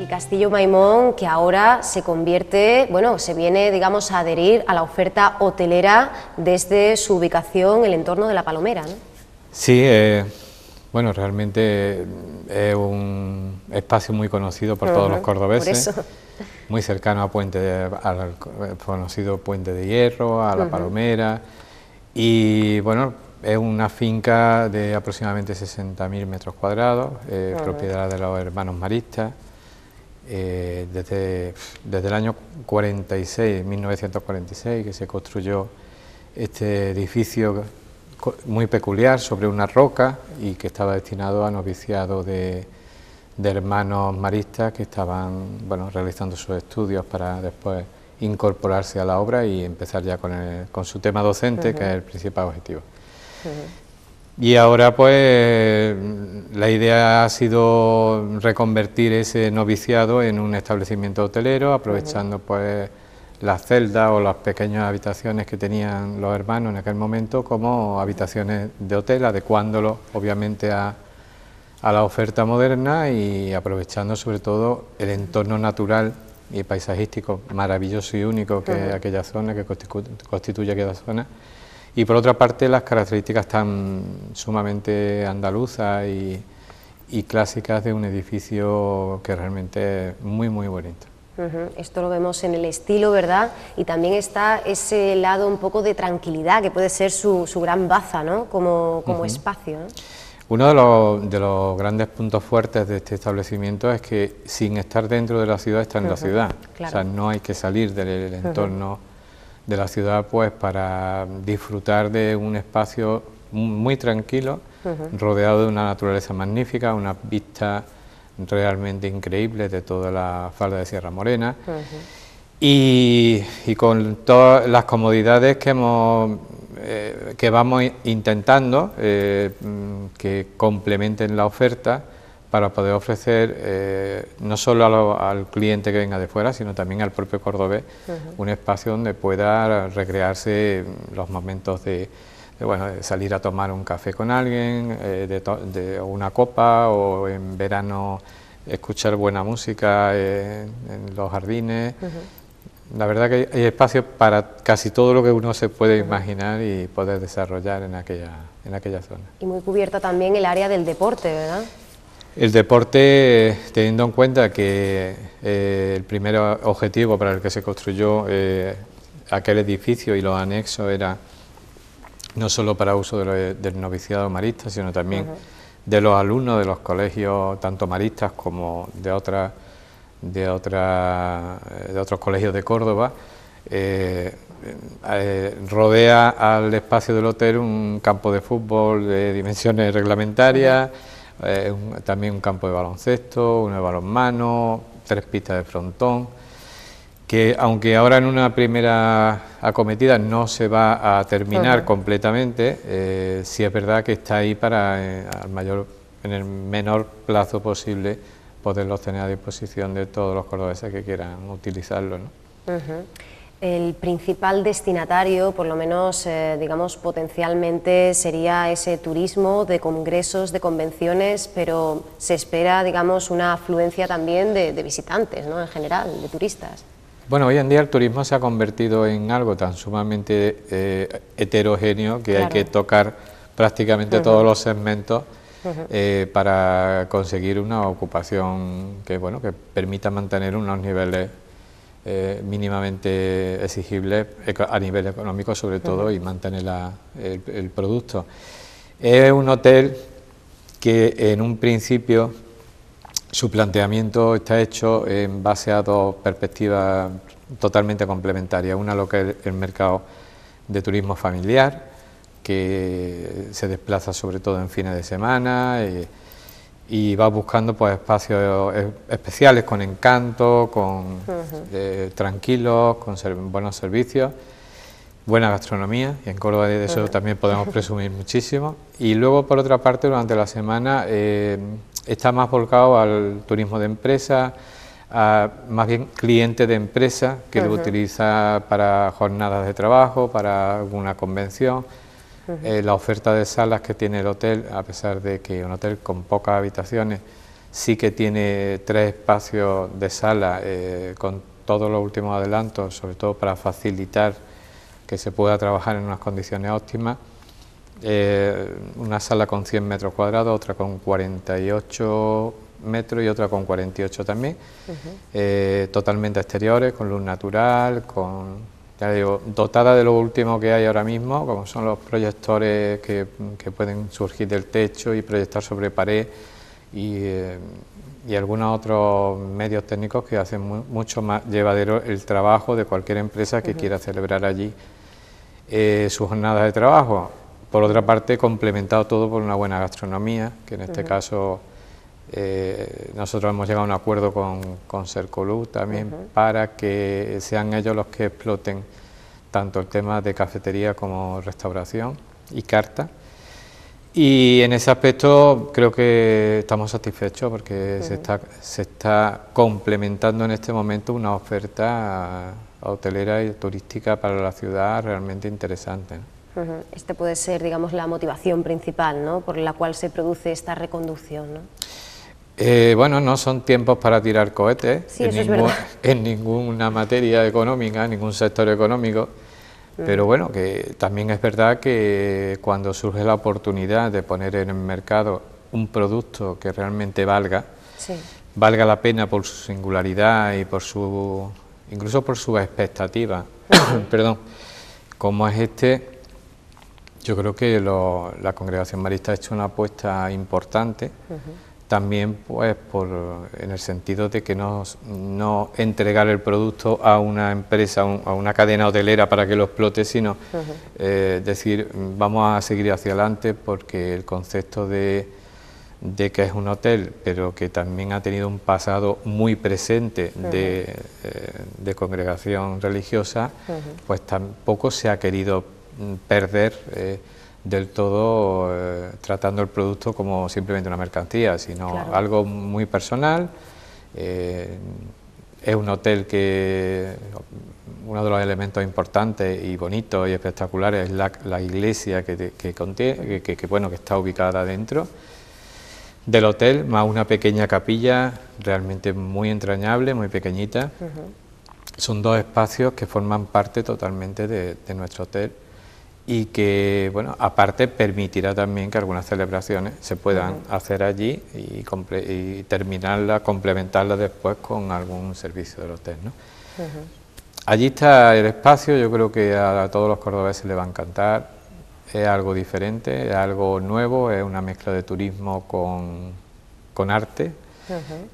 El Castillo Maimón, que ahora se convierte, bueno, se viene, digamos, a adherir a la oferta hotelera desde su ubicación, el entorno de La Palomera, ¿no? Sí, eh, bueno, realmente eh, es un espacio muy conocido por todos los cordobeses, muy cercano a Puente al eh, conocido Puente de Hierro, a La Palomera, y bueno, es una finca de aproximadamente 60.000 metros cuadrados, propiedad de los hermanos maristas, eh, desde, desde el año 46, 1946, que se construyó este edificio muy peculiar sobre una roca y que estaba destinado a noviciado de, hermanos maristas que estaban bueno, realizando sus estudios para después incorporarse a la obra y empezar ya con, con su tema docente, que es el principal objetivo. Y ahora pues la idea ha sido reconvertir ese noviciado en un establecimiento hotelero, aprovechando pues las celdas o las pequeñas habitaciones que tenían los hermanos en aquel momento como habitaciones de hotel, adecuándolo obviamente a, la oferta moderna y aprovechando sobre todo el entorno natural y paisajístico maravilloso y único que aquella zona, que constituye aquella zona y por otra parte las características tan sumamente andaluzas y, y clásicas de un edificio que realmente es muy, muy bonito. Esto lo vemos en el estilo, ¿verdad? Y también está ese lado un poco de tranquilidad que puede ser su, su gran baza, ¿no? Como, como espacio. Uno de los, de los, grandes puntos fuertes de este establecimiento es que sin estar dentro de la ciudad está en la ciudad. O sea, no hay que salir del entorno de la ciudad pues para disfrutar de un espacio muy tranquilo, rodeado de una naturaleza magnífica, ...una vista realmente increíble de toda la falda de Sierra Morena y, con todas las comodidades que hemos eh, que vamos intentando eh, que complementen la oferta para poder ofrecer eh, no solo al cliente que venga de fuera, sino también al propio cordobés un espacio donde pueda recrearse mm, los momentos de, salir a tomar un café con alguien, eh, de, una copa o en verano escuchar buena música eh, en los jardines. La verdad que hay espacio para casi todo lo que uno se puede imaginar y poder desarrollar en aquella, en aquella zona. Y muy cubierta también el área del deporte, ¿verdad? El deporte, teniendo en cuenta que eh, el primer objetivo para el que se construyó eh, aquel edificio y los anexos era no solo para uso del noviciado marista, sino también de los alumnos de los colegios, tanto maristas como de, de, otros colegios de Córdoba, eh, rodea al espacio del hotel un campo de fútbol de dimensiones reglamentarias, eh, también un campo de baloncesto, uno de balonmano, tres pistas de frontón, que aunque ahora en una primera acometida no se va a terminar completamente, eh, sí es verdad que está ahí para eh, al mayor, en el menor plazo posible poderlo tener a disposición de todos los cordobeses que quieran utilizarlo. ¿no? El principal destinatario, por lo menos, eh, digamos, potencialmente sería ese turismo de congresos, de convenciones, pero se espera, digamos, una afluencia también de, visitantes, ¿no?, en general, de turistas. Bueno, hoy en día el turismo se ha convertido en algo tan sumamente eh, heterogéneo que hay que tocar prácticamente todos los segmentos eh, para conseguir una ocupación que, bueno, que permita mantener unos niveles eh, mínimamente exigible a nivel económico sobre todo y mantener el, producto. Es un hotel que en un principio su planteamiento está hecho en base a dos perspectivas totalmente complementarias, una lo que es el mercado de turismo familiar, que se desplaza sobre todo en fines de semana. Eh, y va buscando pues espacios especiales con encanto, con eh, tranquilos, con buenos servicios, buena gastronomía, y en Córdoba de eso también podemos presumir muchísimo. Y luego por otra parte durante la semana eh, está más volcado al turismo de empresa, más bien cliente de empresa que lo utiliza para jornadas de trabajo, para alguna convención eh, la oferta de salas que tiene el hotel, a pesar de que un hotel con pocas habitaciones sí que tiene tres espacios de sala eh, con todos los últimos adelantos, sobre todo para facilitar que se pueda trabajar en unas condiciones óptimas. Eh, una sala con 100 metros cuadrados, otra con 48 metros y otra con 48 también, totalmente exteriores, con luz natural, con ya digo, dotada de lo último que hay ahora mismo, como son los proyectores que, pueden surgir del techo y proyectar sobre pared y, eh, algunos otros medios técnicos que hacen mucho más llevadero el trabajo de cualquier empresa que quiera celebrar allí eh, sus jornadas de trabajo. Por otra parte, complementado todo por una buena gastronomía, que en este caso eh, nosotros hemos llegado a un acuerdo con, con también para que sean ellos los que exploten tanto el tema de cafetería como restauración y carta. Y en ese aspecto creo que estamos satisfechos porque se, está, complementando en este momento una oferta hotelera y turística para la ciudad realmente interesante. Este puede ser, digamos, la motivación principal, Por la cual se produce esta reconducción, ¿no? Eh, bueno, no son tiempos para tirar cohetes en, ninguna materia económica, en ningún sector económico, mm. pero bueno, que también es verdad que cuando surge la oportunidad de poner en el mercado un producto que realmente valga, valga la pena por su singularidad y por su, incluso por sus expectativas, perdón, como es este, yo creo que la congregación marista ha hecho una apuesta importante también pues por, en el sentido de que no, entregar el producto a una empresa, a una cadena hotelera para que lo explote, sino eh, decir vamos a seguir hacia adelante porque el concepto de, que es un hotel, pero que también ha tenido un pasado muy presente eh, de, congregación religiosa, pues tampoco se ha querido mm, perder. Eh, del todo eh, tratando el producto como simplemente una mercancía, sino algo muy personal. Eh, es un hotel que uno de los elementos importantes y bonitos y espectaculares es la, iglesia que, contiene, que, bueno, que está ubicada dentro del hotel, más una pequeña capilla realmente muy entrañable, muy pequeñita. Son dos espacios que forman parte totalmente de nuestro hotel y que, bueno, aparte permitirá también que algunas celebraciones se puedan hacer allí y, y terminarlas, complementarlas después con algún servicio del hotel, ¿no? Allí está el espacio, yo creo que a, todos los cordobeses les va a encantar, es algo diferente, es algo nuevo, es una mezcla de turismo con, arte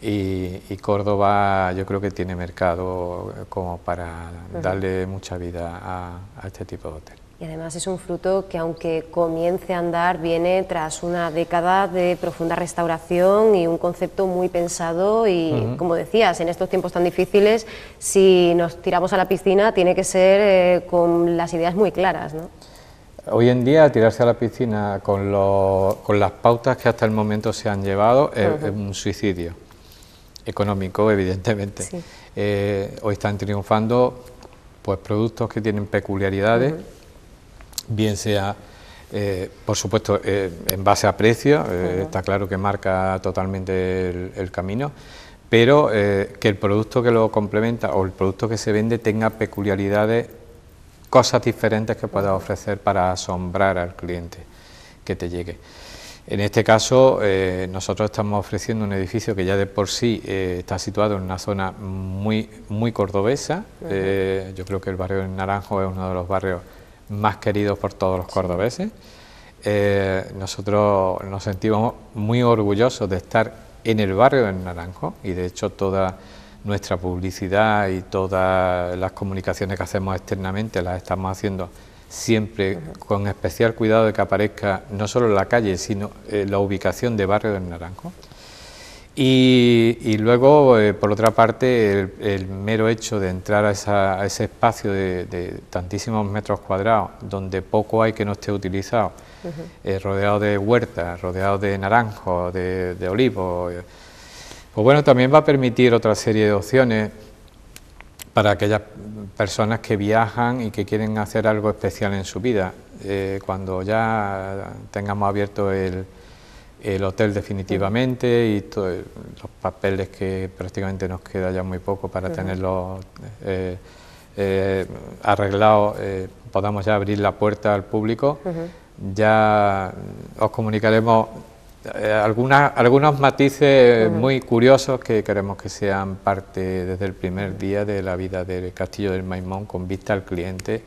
y, Córdoba yo creo que tiene mercado como para darle mucha vida a este tipo de hotel. Y además es un fruto que aunque comience a andar, viene tras una década de profunda restauración y un concepto muy pensado y, como decías, en estos tiempos tan difíciles, si nos tiramos a la piscina tiene que ser eh, con las ideas muy claras. Hoy en día tirarse a la piscina con, las pautas que hasta el momento se han llevado es, un suicidio económico, evidentemente. Eh, hoy están triunfando pues productos que tienen peculiaridades bien sea, eh, por supuesto, eh, en base a precio, eh, está claro que marca totalmente el, camino, pero que el producto que lo complementa o el producto que se vende tenga peculiaridades, cosas diferentes que pueda ofrecer para asombrar al cliente que te llegue. En este caso, nosotros estamos ofreciendo un edificio que ya de por sí está situado en una zona muy, cordobesa. yo creo que el barrio del Naranjo es uno de los barrios más queridos por todos los cordobeses. Eh, nosotros nos sentimos muy orgullosos de estar en el barrio del Naranjo y de hecho toda nuestra publicidad y todas las comunicaciones que hacemos externamente las estamos haciendo siempre con especial cuidado de que aparezca no solo la calle, sino eh, la ubicación de barrio del Naranjo. Y, luego, eh, por otra parte, el, mero hecho de entrar a, ese espacio de, tantísimos metros cuadrados, donde poco hay que no esté utilizado, eh, rodeado de huertas, rodeado de naranjos, de, olivos, eh, pues bueno, también va a permitir otra serie de opciones para aquellas personas que viajan y que quieren hacer algo especial en su vida. cuando ya tengamos abierto el, el hotel definitivamente y los papeles que prácticamente nos queda ya muy poco para tenerlos eh, eh, arreglados, eh, podamos ya abrir la puerta al público. Ya os comunicaremos algunas, algunos matices muy curiosos que queremos que sean parte desde el primer día de la vida del Castillo del Maimón con vista al cliente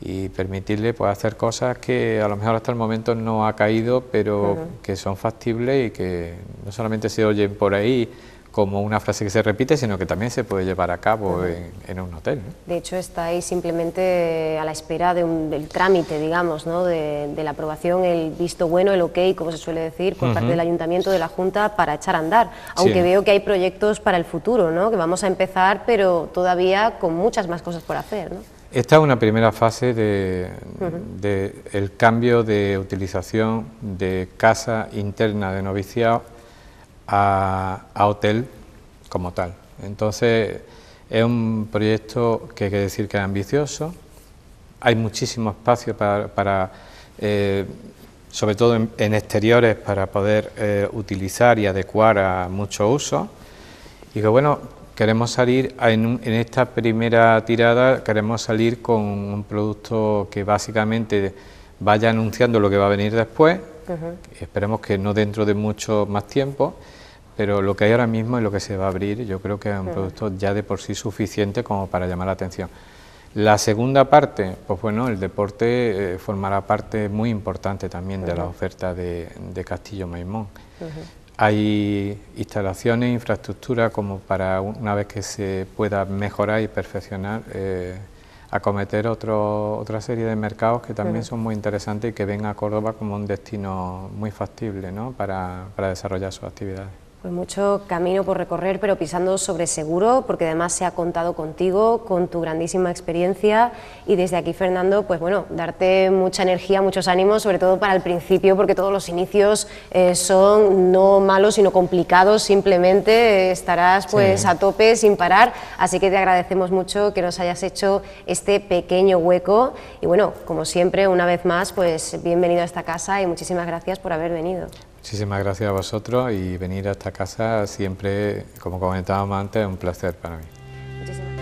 y permitirle pues, hacer cosas que a lo mejor hasta el momento no ha caído, pero que son factibles y que no solamente se oyen por ahí como una frase que se repite, sino que también se puede llevar a cabo en, un hotel. De hecho, está ahí simplemente a la espera del trámite, digamos, ¿no? de, la aprobación, el visto bueno, el ok, como se suele decir, por parte del ayuntamiento, de la Junta, para echar a andar. Aunque veo que hay proyectos para el futuro, ¿no? que vamos a empezar, pero todavía con muchas más cosas por hacer. ¿no? Esta es una primera fase del de, el cambio de utilización de casa interna de noviciado a, hotel como tal. Entonces, es un proyecto que hay que decir que es ambicioso, hay muchísimo espacio para, eh, sobre todo en, exteriores, para poder eh, utilizar y adecuar a mucho uso Y que bueno, Queremos salir, en, esta primera tirada, queremos salir con un producto que básicamente vaya anunciando lo que va a venir después, esperemos que no dentro de mucho más tiempo, pero lo que hay ahora mismo y lo que se va a abrir, yo creo que es un producto ya de por sí suficiente como para llamar la atención. La segunda parte, pues bueno, el deporte eh, formará parte muy importante también de la oferta de, de Castillo Maimón. Hay instalaciones, infraestructura como para una vez que se pueda mejorar y perfeccionar, eh, acometer otro, otra serie de mercados que también son muy interesantes y que ven a Córdoba como un destino muy factible ¿no? para desarrollar sus actividades. Pues mucho camino por recorrer, pero pisando sobre seguro, porque además se ha contado contigo, con tu grandísima experiencia y desde aquí, Fernando, pues bueno, darte mucha energía, muchos ánimos, sobre todo para el principio, porque todos los inicios eh, son no malos, sino complicados, simplemente eh, estarás pues a tope sin parar, así que te agradecemos mucho que nos hayas hecho este pequeño hueco y bueno, como siempre, una vez más, pues bienvenido a esta casa y muchísimas gracias por haber venido. Muchísimas gracias a vosotros y venir a esta casa siempre, como comentábamos antes, es un placer para mí.